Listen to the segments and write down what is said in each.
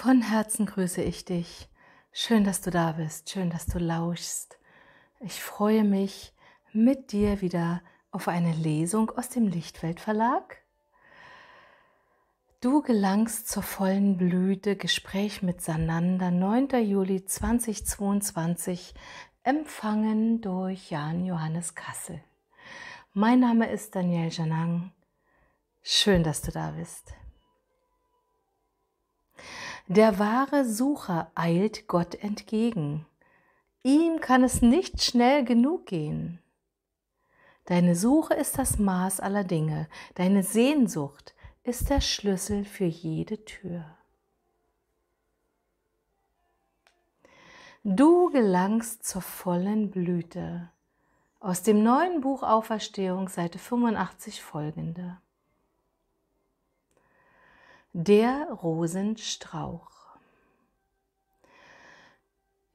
Von Herzen grüße ich dich. Schön, dass du da bist. Schön, dass du lauschst. Ich freue mich mit dir wieder auf eine Lesung aus dem Lichtfeld Verlag. Du gelangst zur vollen Blüte. Gespräch mit Sananda, 9. Juli 2022, empfangen durch Jan Johannes Kassel. Mein Name ist Daniel Janang. Schön, dass du da bist. Der wahre Sucher eilt Gott entgegen. Ihm kann es nicht schnell genug gehen. Deine Suche ist das Maß aller Dinge, deine Sehnsucht ist der Schlüssel für jede Tür. Du gelangst zur vollen Blüte. Aus dem neuen Buch Auferstehung, Seite 85 folgende. Der Rosenstrauch.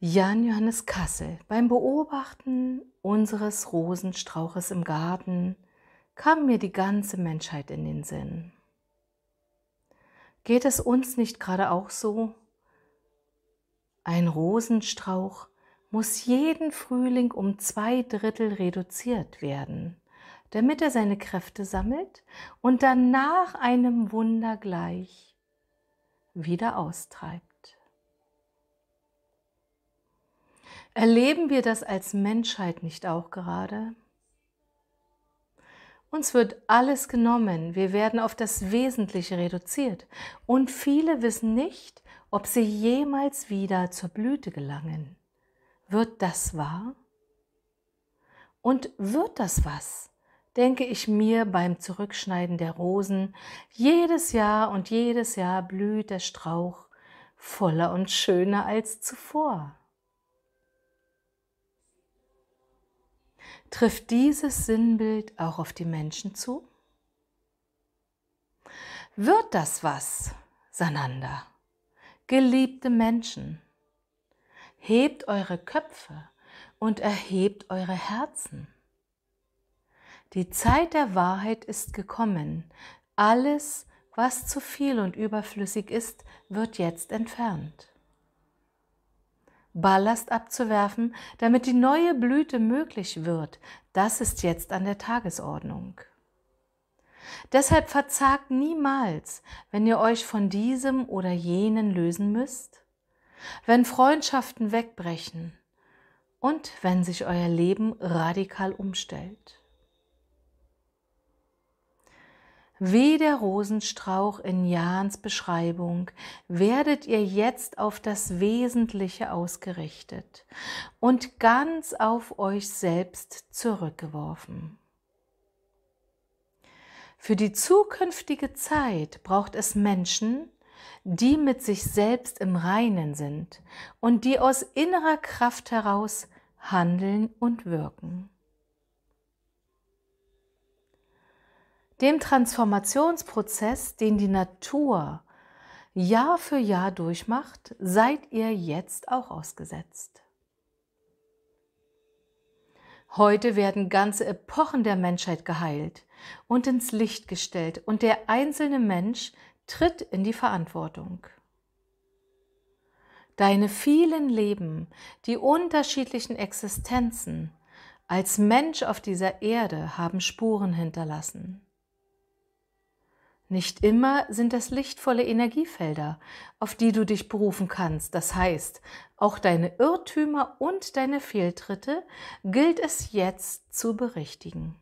Jan Johannes Kassel. Beim Beobachten unseres Rosenstrauches im Garten kam mir die ganze Menschheit in den Sinn. Geht es uns nicht gerade auch so? Ein Rosenstrauch muss jeden Frühling um zwei Drittel reduziert werden damit er seine Kräfte sammelt und dann nach einem Wunder gleich wieder austreibt. Erleben wir das als Menschheit nicht auch gerade? Uns wird alles genommen, wir werden auf das Wesentliche reduziert und viele wissen nicht, ob sie jemals wieder zur Blüte gelangen. Wird das wahr? Und wird das was? denke ich mir beim Zurückschneiden der Rosen, jedes Jahr und jedes Jahr blüht der Strauch voller und schöner als zuvor. Trifft dieses Sinnbild auch auf die Menschen zu? Wird das was, Sananda? Geliebte Menschen, hebt eure Köpfe und erhebt eure Herzen. Die Zeit der Wahrheit ist gekommen. Alles, was zu viel und überflüssig ist, wird jetzt entfernt. Ballast abzuwerfen, damit die neue Blüte möglich wird, das ist jetzt an der Tagesordnung. Deshalb verzagt niemals, wenn ihr euch von diesem oder jenen lösen müsst, wenn Freundschaften wegbrechen und wenn sich euer Leben radikal umstellt. Wie der Rosenstrauch in Jans Beschreibung werdet ihr jetzt auf das Wesentliche ausgerichtet und ganz auf euch selbst zurückgeworfen. Für die zukünftige Zeit braucht es Menschen, die mit sich selbst im Reinen sind und die aus innerer Kraft heraus handeln und wirken. dem Transformationsprozess, den die Natur Jahr für Jahr durchmacht, seid ihr jetzt auch ausgesetzt. Heute werden ganze Epochen der Menschheit geheilt und ins Licht gestellt und der einzelne Mensch tritt in die Verantwortung. Deine vielen Leben, die unterschiedlichen Existenzen als Mensch auf dieser Erde haben Spuren hinterlassen. Nicht immer sind das lichtvolle Energiefelder, auf die du dich berufen kannst. Das heißt, auch deine Irrtümer und deine Fehltritte gilt es jetzt zu berichtigen.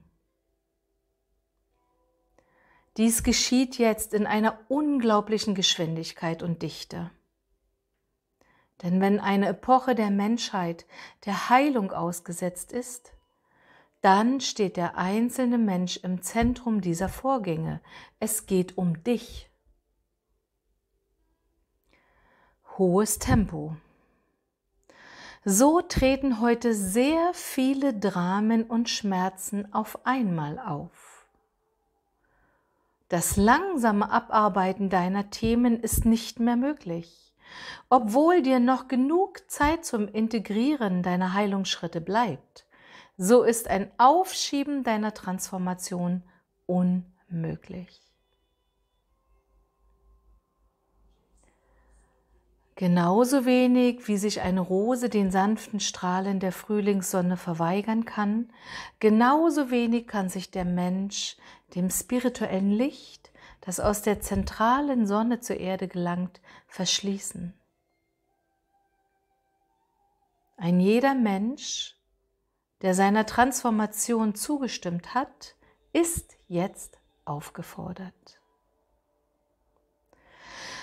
Dies geschieht jetzt in einer unglaublichen Geschwindigkeit und Dichte. Denn wenn eine Epoche der Menschheit der Heilung ausgesetzt ist, dann steht der einzelne Mensch im Zentrum dieser Vorgänge. Es geht um dich. Hohes Tempo. So treten heute sehr viele Dramen und Schmerzen auf einmal auf. Das langsame Abarbeiten deiner Themen ist nicht mehr möglich, obwohl dir noch genug Zeit zum Integrieren deiner Heilungsschritte bleibt so ist ein Aufschieben deiner Transformation unmöglich. Genauso wenig, wie sich eine Rose den sanften Strahlen der Frühlingssonne verweigern kann, genauso wenig kann sich der Mensch dem spirituellen Licht, das aus der zentralen Sonne zur Erde gelangt, verschließen. Ein jeder Mensch der seiner Transformation zugestimmt hat, ist jetzt aufgefordert.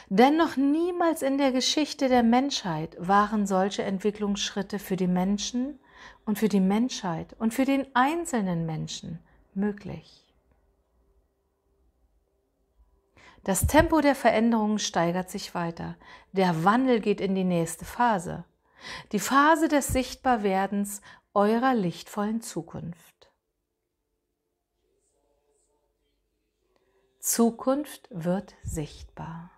Denn noch niemals in der Geschichte der Menschheit waren solche Entwicklungsschritte für die Menschen und für die Menschheit und für den einzelnen Menschen möglich. Das Tempo der Veränderungen steigert sich weiter. Der Wandel geht in die nächste Phase. Die Phase des Sichtbarwerdens eurer lichtvollen Zukunft. Zukunft wird sichtbar.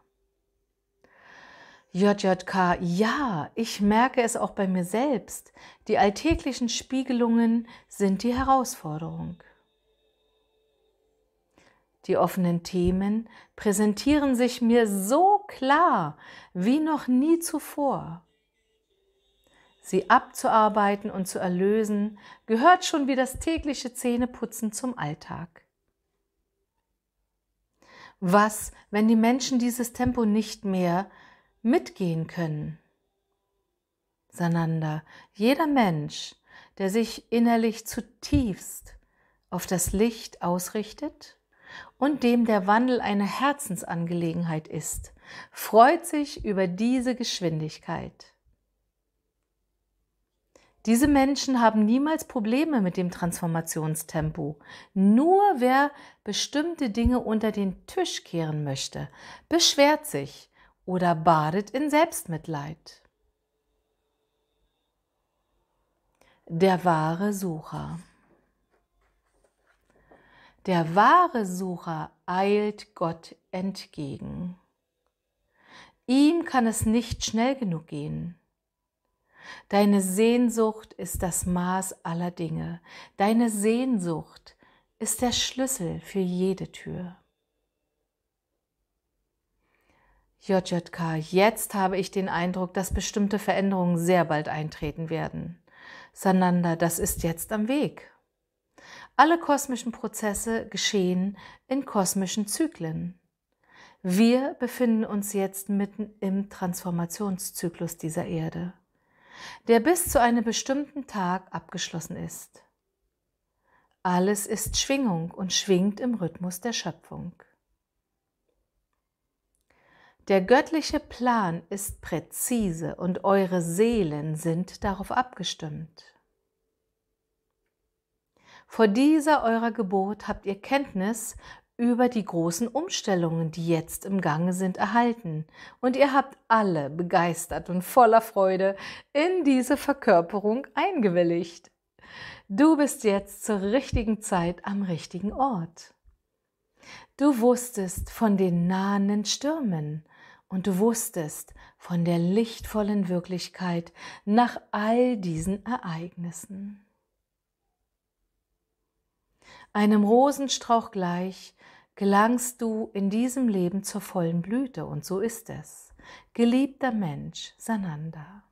JJK, ja, ich merke es auch bei mir selbst. Die alltäglichen Spiegelungen sind die Herausforderung. Die offenen Themen präsentieren sich mir so klar wie noch nie zuvor. Sie abzuarbeiten und zu erlösen, gehört schon wie das tägliche Zähneputzen zum Alltag. Was, wenn die Menschen dieses Tempo nicht mehr mitgehen können? Sananda, jeder Mensch, der sich innerlich zutiefst auf das Licht ausrichtet und dem der Wandel eine Herzensangelegenheit ist, freut sich über diese Geschwindigkeit. Diese Menschen haben niemals Probleme mit dem Transformationstempo. Nur wer bestimmte Dinge unter den Tisch kehren möchte, beschwert sich oder badet in Selbstmitleid. Der wahre Sucher. Der wahre Sucher eilt Gott entgegen. Ihm kann es nicht schnell genug gehen. Deine Sehnsucht ist das Maß aller Dinge. Deine Sehnsucht ist der Schlüssel für jede Tür. JJK, jetzt habe ich den Eindruck, dass bestimmte Veränderungen sehr bald eintreten werden. Sananda, das ist jetzt am Weg. Alle kosmischen Prozesse geschehen in kosmischen Zyklen. Wir befinden uns jetzt mitten im Transformationszyklus dieser Erde der bis zu einem bestimmten Tag abgeschlossen ist. Alles ist Schwingung und schwingt im Rhythmus der Schöpfung. Der göttliche Plan ist präzise und eure Seelen sind darauf abgestimmt. Vor dieser eurer Geburt habt ihr Kenntnis über die großen Umstellungen, die jetzt im Gange sind, erhalten. Und ihr habt alle begeistert und voller Freude in diese Verkörperung eingewilligt. Du bist jetzt zur richtigen Zeit am richtigen Ort. Du wusstest von den nahenden Stürmen und du wusstest von der lichtvollen Wirklichkeit nach all diesen Ereignissen einem Rosenstrauch gleich, gelangst du in diesem Leben zur vollen Blüte und so ist es. Geliebter Mensch, Sananda.